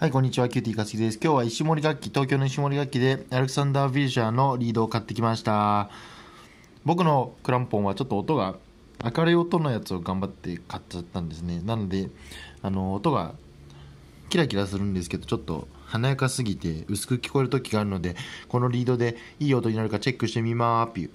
はい、こんにちは。キューティーかすきです。今日は石森楽器、東京の石森楽器で、アレクサンダー・ビルシャーのリードを買ってきました。僕のクランポンはちょっと音が、明るい音のやつを頑張って買っちゃったんですね。なので、あの、音がキラキラするんですけど、ちょっと華やかすぎて薄く聞こえる時があるので、このリードでいい音になるかチェックしてみまー